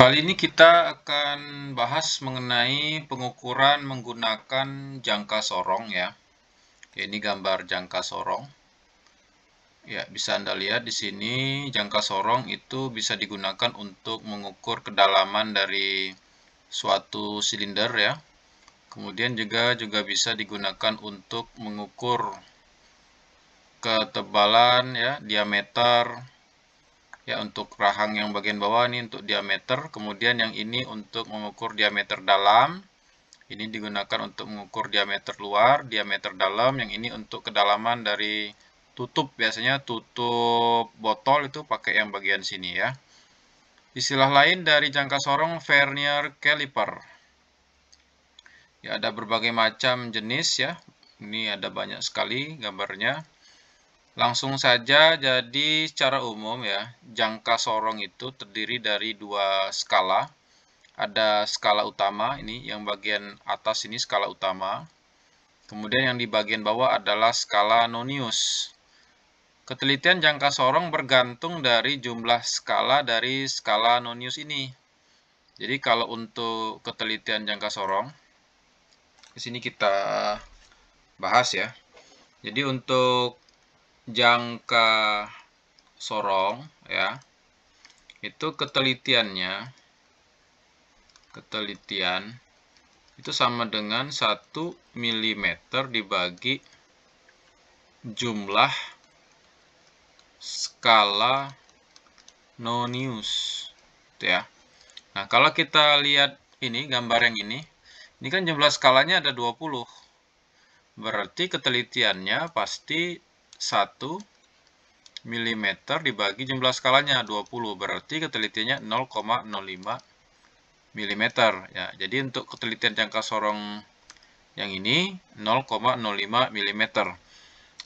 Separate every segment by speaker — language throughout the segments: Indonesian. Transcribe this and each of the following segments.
Speaker 1: Kali ini kita akan bahas mengenai pengukuran menggunakan jangka sorong ya. Oke, ini gambar jangka sorong. Ya, bisa Anda lihat di sini jangka sorong itu bisa digunakan untuk mengukur kedalaman dari suatu silinder ya. Kemudian juga juga bisa digunakan untuk mengukur ketebalan ya, diameter, ya untuk rahang yang bagian bawah ini untuk diameter kemudian yang ini untuk mengukur diameter dalam ini digunakan untuk mengukur diameter luar diameter dalam yang ini untuk kedalaman dari tutup biasanya tutup botol itu pakai yang bagian sini ya istilah lain dari jangka sorong vernier caliper ya ada berbagai macam jenis ya ini ada banyak sekali gambarnya Langsung saja, jadi secara umum ya, jangka sorong itu terdiri dari dua skala. Ada skala utama, ini yang bagian atas ini skala utama. Kemudian yang di bagian bawah adalah skala nonius. Ketelitian jangka sorong bergantung dari jumlah skala dari skala nonius ini. Jadi kalau untuk ketelitian jangka sorong, di sini kita bahas ya. Jadi untuk jangka sorong ya itu ketelitiannya ketelitian itu sama dengan 1 mm dibagi jumlah skala nonius gitu ya. Nah, kalau kita lihat ini gambar yang ini, ini kan jumlah skalanya ada 20. Berarti ketelitiannya pasti 1 mm dibagi jumlah skalanya 20 berarti ketelitiannya 0,05 mm ya jadi untuk ketelitian jangka sorong yang ini 0,05 mm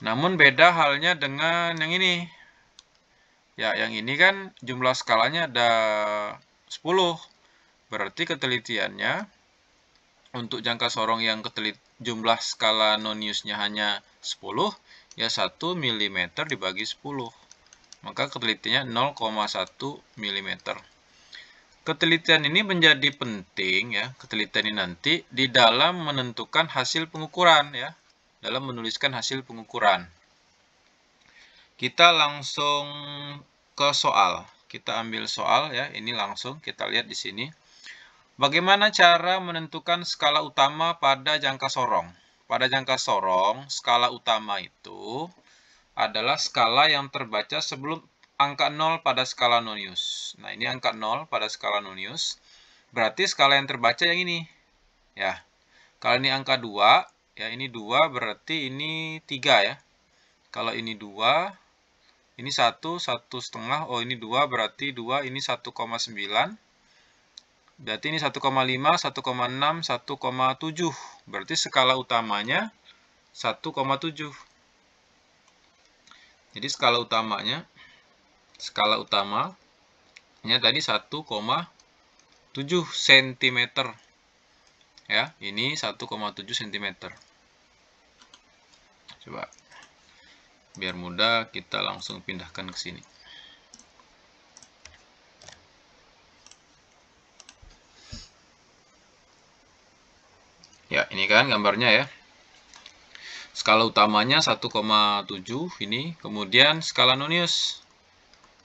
Speaker 1: namun beda halnya dengan yang ini ya yang ini kan jumlah skalanya ada 10 berarti ketelitiannya untuk jangka sorong yang ketelit jumlah skala noniusnya hanya 10 ya 1 mm dibagi 10 maka ketelitiannya 0,1 mm ketelitian ini menjadi penting ya ketelitian ini nanti di dalam menentukan hasil pengukuran ya dalam menuliskan hasil pengukuran kita langsung ke soal kita ambil soal ya ini langsung kita lihat di sini bagaimana cara menentukan skala utama pada jangka sorong pada jangka sorong, skala utama itu adalah skala yang terbaca sebelum angka 0 pada skala nonius. Nah, ini angka 0 pada skala nonius. Berarti skala yang terbaca yang ini. Ya. Kalau ini angka 2, ya ini 2 berarti ini 3 ya. Kalau ini 2, ini 1, 1 setengah. Oh, ini 2 berarti 2, ini 1,9. Berarti ini 1,5, 1,6, 1,7. Berarti skala utamanya 1,7. Jadi skala utamanya, skala utama, ini tadi 1,7 cm. Ya, ini 1,7 cm. Coba, biar mudah kita langsung pindahkan ke sini. Ya, ini kan gambarnya ya. Skala utamanya 1,7 ini. Kemudian skala nonius.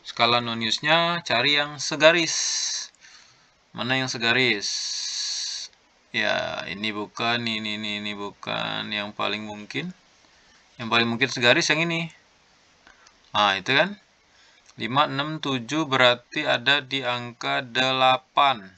Speaker 1: Skala noniusnya cari yang segaris. Mana yang segaris? Ya, ini bukan, ini, ini, ini bukan yang paling mungkin. Yang paling mungkin segaris yang ini. Ah, itu kan. 5, 6, 7 berarti ada di angka 8.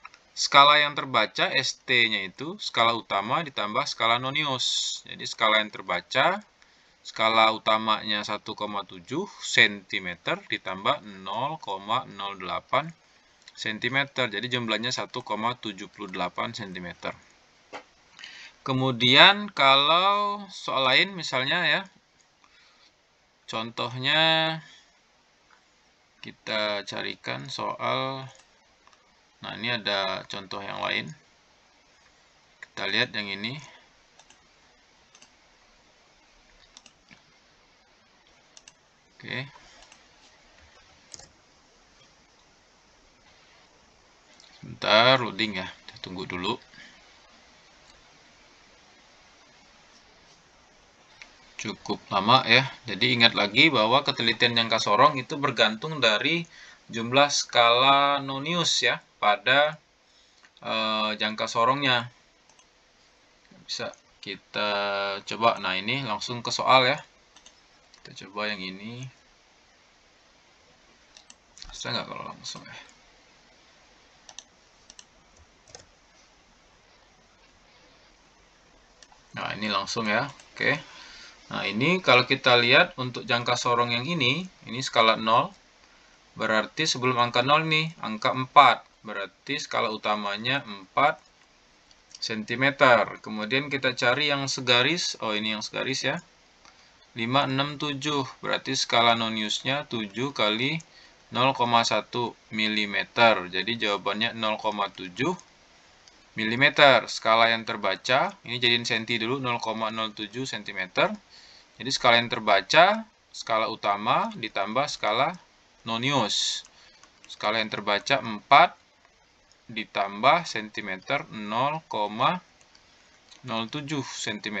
Speaker 1: skala yang terbaca ST-nya itu skala utama ditambah skala nonius. Jadi skala yang terbaca skala utamanya 1,7 cm ditambah 0,08 cm. Jadi jumlahnya 1,78 cm. Kemudian kalau soal lain misalnya ya contohnya kita carikan soal Nah, ini ada contoh yang lain. Kita lihat yang ini. Oke. Sebentar, loading ya. Kita tunggu dulu. Cukup lama ya. Jadi ingat lagi bahwa ketelitian jangka sorong itu bergantung dari jumlah skala nonius ya pada e, jangka sorongnya. Bisa kita coba. Nah, ini langsung ke soal ya. Kita coba yang ini. Saya nggak kalau langsung ya? Nah, ini langsung ya. Oke. Nah, ini kalau kita lihat untuk jangka sorong yang ini, ini skala 0. Berarti sebelum angka 0 nih, angka 4. Berarti skala utamanya 4 cm. Kemudian kita cari yang segaris. Oh, ini yang segaris ya. 5, 6, 7. Berarti skala noniusnya 7 kali 0,1 mm. Jadi jawabannya 0,7 mm. Skala yang terbaca, ini jadiin senti dulu 0,07 cm. Jadi skala yang terbaca, skala utama ditambah skala nonius. Skala yang terbaca 4 ditambah cm 0,07 cm.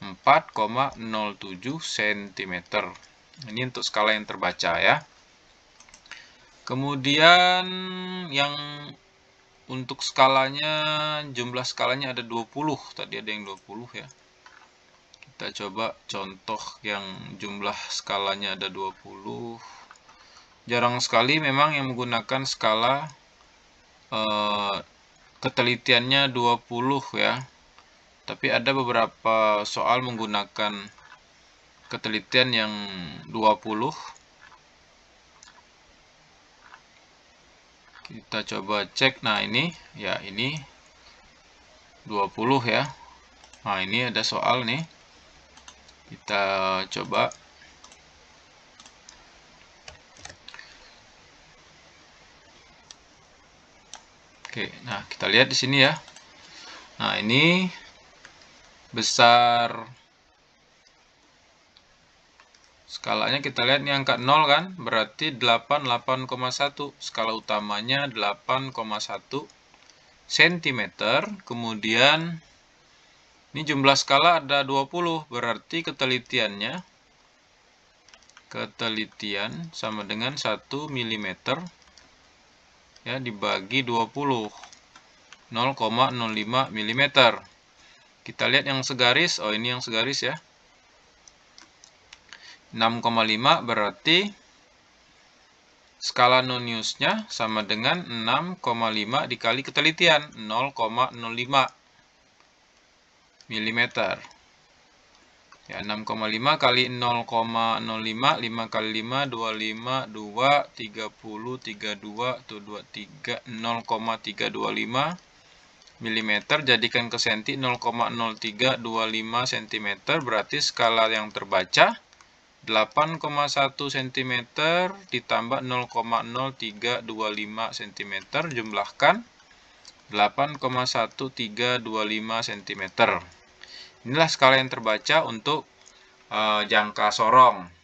Speaker 1: 4,07 cm. Ini untuk skala yang terbaca ya. Kemudian yang untuk skalanya, jumlah skalanya ada 20. Tadi ada yang 20 ya. Kita coba contoh yang jumlah skalanya ada 20 jarang sekali memang yang menggunakan skala e, ketelitiannya 20 ya. Tapi ada beberapa soal menggunakan ketelitian yang 20. Kita coba cek. Nah, ini ya ini 20 ya. Nah, ini ada soal nih. Kita coba Oke, nah kita lihat di sini ya. Nah, ini besar skalanya kita lihat ini angka 0 kan, berarti 8,81 Skala utamanya 8,1 cm, kemudian ini jumlah skala ada 20, berarti ketelitiannya ketelitian sama dengan 1 mm ya dibagi 20 0,05 mm kita lihat yang segaris oh ini yang segaris ya 6,5 berarti skala noniusnya sama dengan 6,5 dikali ketelitian 0,05 mm. Ya, 6,5 kali 0,05, 5 kali 5, 25, 2, 30, 32, tuh 23, 0,325 mm. Jadikan ke senti 0,0325 cm, berarti skala yang terbaca 8,1 cm ditambah 0,0325 cm, jumlahkan 8,1325 cm. Inilah skala yang terbaca untuk uh, jangka sorong.